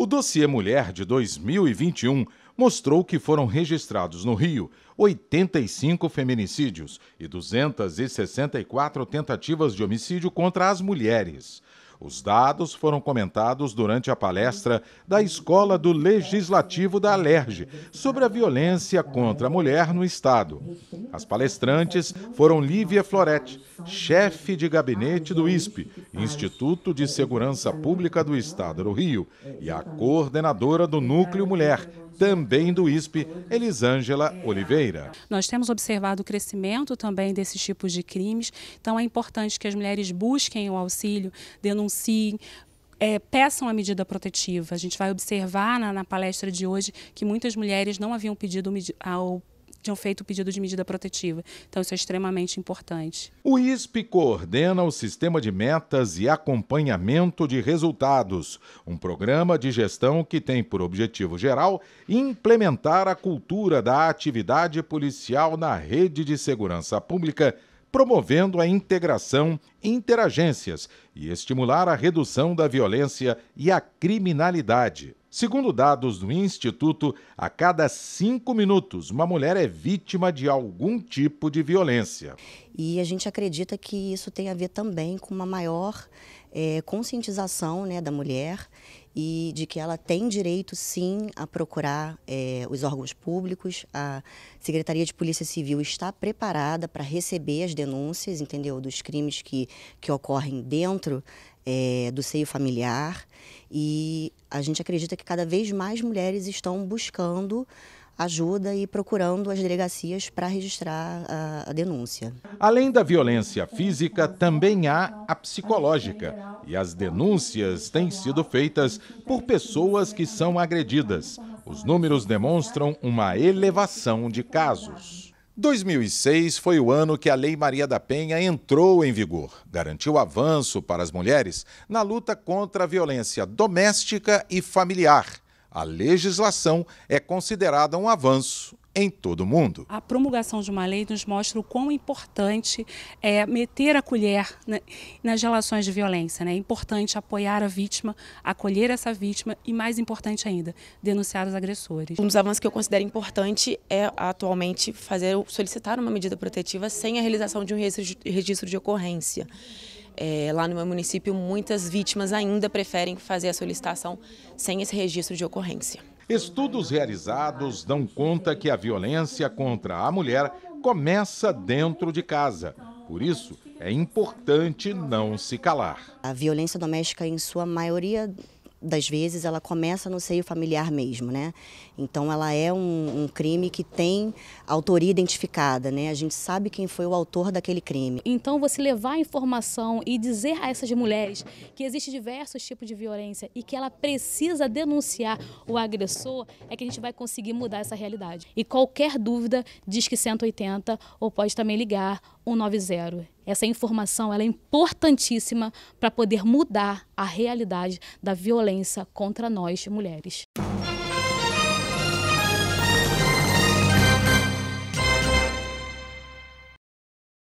O dossiê Mulher de 2021 mostrou que foram registrados no Rio 85 feminicídios e 264 tentativas de homicídio contra as mulheres. Os dados foram comentados durante a palestra da Escola do Legislativo da Alerj sobre a violência contra a mulher no Estado. As palestrantes foram Lívia Floretti, chefe de gabinete do ISP, Instituto de Segurança Pública do Estado do Rio, e a coordenadora do Núcleo Mulher, também do ISP, Elisângela Oliveira. Nós temos observado o crescimento também desses tipos de crimes, então é importante que as mulheres busquem o auxílio, denunciem, é, peçam a medida protetiva. A gente vai observar na, na, palestra de hoje que muitas mulheres não haviam pedido ao tinham feito o pedido de medida protetiva. Então, isso é extremamente importante. O ISP coordena o sistema de metas e acompanhamento de resultados, um programa de gestão que tem por objetivo geral implementar a cultura da atividade policial na rede de segurança pública, promovendo a integração, interagências e estimular a redução da violência e a criminalidade. Segundo dados do Instituto, a cada cinco minutos uma mulher é vítima de algum tipo de violência. E a gente acredita que isso tem a ver também com uma maior é, conscientização né, da mulher e de que ela tem direito, sim, a procurar é, os órgãos públicos. A Secretaria de Polícia Civil está preparada para receber as denúncias, entendeu, dos crimes que, que ocorrem dentro dentro é, do seio familiar e a gente acredita que cada vez mais mulheres estão buscando ajuda e procurando as delegacias para registrar a, a, denúncia. Além da violência física, também há a psicológica. E as denúncias têm sido feitas por pessoas que são agredidas. Os números demonstram uma elevação de casos. 2006 foi o ano que a Lei Maria da Penha entrou em vigor. Garantiu avanço para as mulheres na luta contra a violência doméstica e familiar. A legislação é considerada um avanço em todo o mundo. A promulgação de uma lei nos mostra o quão importante é meter a colher né, nas relações de violência. Né? É importante apoiar a vítima, acolher essa vítima e, mais importante ainda, denunciar os agressores. Um dos avanços que eu considero importante é atualmente fazer solicitar uma medida protetiva sem a realização de um registro de ocorrência. É, lá no meu município, muitas vítimas ainda preferem fazer a solicitação sem esse registro de ocorrência. Estudos realizados dão conta que a violência contra a mulher começa dentro de casa. Por isso, é importante não se calar. A violência doméstica, em sua maioria das vezes ela começa no seio familiar mesmo, né? Então ela é um, um, crime que tem autoria identificada, né? A gente sabe quem foi o autor daquele crime. Então você levar a informação e dizer a essas mulheres que existe diversos tipos de violência e que ela precisa denunciar o agressor é que a gente vai conseguir mudar essa realidade. E qualquer dúvida diz que 180 ou pode também ligar 190. Essa informação é importantíssima para poder mudar a realidade da violência contra nós mulheres.